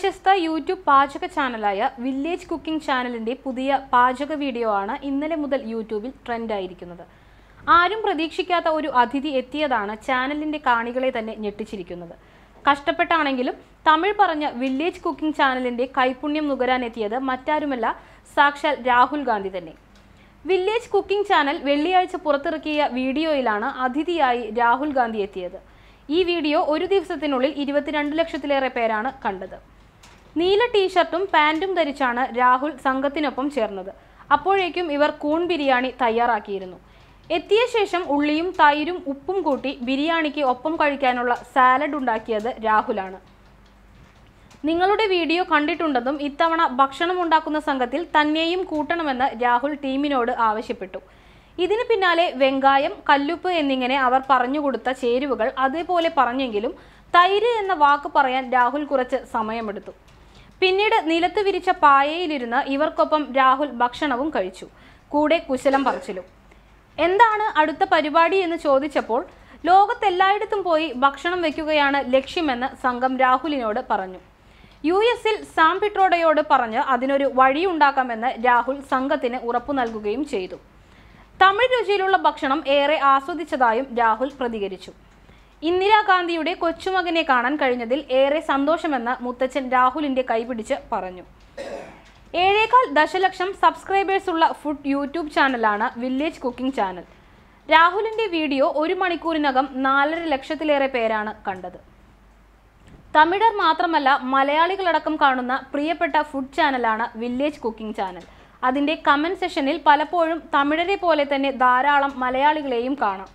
പ്രശസ്ത യൂട്യൂബ് പാചക ചാനലായ village cooking ചാനലിൻ്റെ പുതിയ പാചക വീഡിയോ ആണ് ഇന്നലെ മുതൽ യൂട്യൂബിൽ ട്രെൻഡായിരിക്കുന്നത് ആരും പ്രതീക്ഷിക്കാത്ത ഒരു അതിഥി എത്തിയതാണ് ചാനലിൻ്റെ കാണികളെ തന്നെ ഞെട്ടിച്ചിരിക്കുന്നത് കഷ്ടപ്പെട്ടാണെങ്കിലും തമിഴ് പറഞ്ഞ വില്ലേജ് കുക്കിംഗ് ചാനലിൻ്റെ കൈപുണ്യം നുകരാനെത്തിയത് മറ്റാരുമല്ല സാക്ഷാൽ രാഹുൽ ഗാന്ധി തന്നെ വില്ലേജ് കുക്കിംഗ് ചാനൽ വെള്ളിയാഴ്ച പുറത്തിറക്കിയ വീഡിയോയിലാണ് അതിഥിയായി രാഹുൽ ഗാന്ധി എത്തിയത് ഈ വീഡിയോ ഒരു ദിവസത്തിനുള്ളിൽ ഇരുപത്തിരണ്ട് ലക്ഷത്തിലേറെ പേരാണ് കണ്ടത് നീല ടീഷർട്ടും പാൻറ്റും ധരിച്ചാണ് രാഹുൽ സംഘത്തിനൊപ്പം ചേർന്നത് അപ്പോഴേക്കും ഇവർ കൂൺ ബിരിയാണി തയ്യാറാക്കിയിരുന്നു എത്തിയ ശേഷം ഉള്ളിയും തൈരും ഉപ്പും കൂട്ടി ബിരിയാണിക്ക് ഒപ്പം കഴിക്കാനുള്ള സാലഡ് ഉണ്ടാക്കിയത് രാഹുലാണ് നിങ്ങളുടെ വീഡിയോ കണ്ടിട്ടുണ്ടെന്നും ഇത്തവണ ഭക്ഷണം ഉണ്ടാക്കുന്ന സംഘത്തിൽ തന്നെയും കൂട്ടണമെന്ന് രാഹുൽ ടീമിനോട് ആവശ്യപ്പെട്ടു ഇതിന് പിന്നാലെ വെങ്കായം കല്ലുപ്പ് എന്നിങ്ങനെ അവർ പറഞ്ഞുകൊടുത്ത ചേരുവകൾ അതേപോലെ പറഞ്ഞെങ്കിലും തൈര് എന്ന വാക്ക് പറയാൻ രാഹുൽ കുറച്ച് സമയമെടുത്തു പിന്നീട് നിലത്ത് വിരിച്ച പായയിലിരുന്ന് ഇവർക്കൊപ്പം രാഹുൽ ഭക്ഷണവും കഴിച്ചു കൂടെ കുശലം പറച്ചിലും എന്താണ് അടുത്ത പരിപാടി എന്ന് ചോദിച്ചപ്പോൾ ലോകത്തെല്ലായിടത്തും പോയി ഭക്ഷണം വയ്ക്കുകയാണ് ലക്ഷ്യമെന്ന് സംഘം രാഹുലിനോട് പറഞ്ഞു യു എസിൽ സാം പിട്രോഡയോട് പറഞ്ഞ് അതിനൊരു വഴിയുണ്ടാക്കാമെന്ന് രാഹുൽ സംഘത്തിന് ഉറപ്പു നൽകുകയും ചെയ്തു തമിഴ് രുചിയിലുള്ള ഭക്ഷണം ഏറെ ആസ്വദിച്ചതായും രാഹുൽ പ്രതികരിച്ചു ഇന്ദിരാഗാന്ധിയുടെ കൊച്ചുമകനെ കാണാൻ കഴിഞ്ഞതിൽ ഏറെ സന്തോഷമെന്ന് മുത്തച്ഛൻ രാഹുലിന്റെ കൈപിടിച്ച് പറഞ്ഞു ഏഴേക്കാൽ ദശലക്ഷം സബ്സ്ക്രൈബേഴ്സ് ഉള്ള ഫുഡ് യൂട്യൂബ് ചാനലാണ് വില്ലേജ് കുക്കിംഗ് ചാനൽ രാഹുലിന്റെ വീഡിയോ ഒരു മണിക്കൂറിനകം നാലര ലക്ഷത്തിലേറെ പേരാണ് കണ്ടത് തമിഴർ മാത്രമല്ല മലയാളികളടക്കം കാണുന്ന പ്രിയപ്പെട്ട ഫുഡ് ചാനലാണ് വില്ലേജ് കുക്കിംഗ് ചാനൽ അതിൻ്റെ കമൻറ്റ് സെഷനിൽ പലപ്പോഴും തമിഴരെ പോലെ തന്നെ ധാരാളം മലയാളികളെയും കാണാം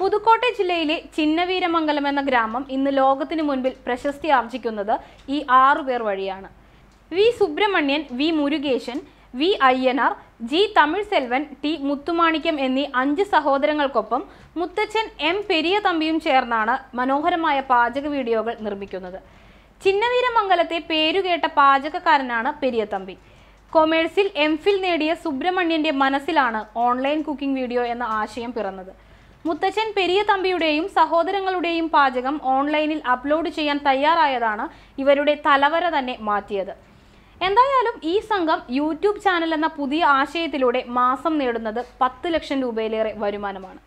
പുതുക്കോട്ടെ ജില്ലയിലെ ചിന്നവീരമംഗലം എന്ന ഗ്രാമം ഇന്ന് ലോകത്തിനു മുൻപിൽ പ്രശസ്തി ആർജിക്കുന്നത് ഈ ആറുപേർ വഴിയാണ് V Subramanian V Murugesan V Ayyanar G Tamil Selvan T Muthumanickam എന്നീ അഞ്ച് സഹോദരങ്ങൾക്കൊപ്പം മുത്തച്ഛൻ എം പെരിയ തമ്പിയും ചേർന്നാണ് മനോഹരമായ പാചക വീഡിയോകൾ നിർമ്മിക്കുന്നത് ചിന്നവീരമംഗലത്തെ പേരുകേട്ട പാചകക്കാരനാണ് പെരിയ തമ്പി കൊമേഴ്സിൽ എം ഫിൽ നേടിയ സുബ്രഹ്മണ്യൻ്റെ മനസ്സിലാണ് ഓൺലൈൻ കുക്കിംഗ് വീഡിയോ എന്ന ആശയം പിറന്നത് മുത്തച്ഛൻ പെരിയ തമ്പിയുടെയും സഹോദരങ്ങളുടെയും പാചകം ഓൺലൈനിൽ അപ്ലോഡ് ചെയ്യാൻ തയ്യാറായതാണ് ഇവരുടെ തലവര തന്നെ മാറ്റിയത് എന്തായാലും ഈ സംഘം യൂട്യൂബ് ചാനൽ എന്ന പുതിയ ആശയത്തിലൂടെ മാസം നേടുന്നത് പത്ത് ലക്ഷം രൂപയിലേറെ വരുമാനമാണ്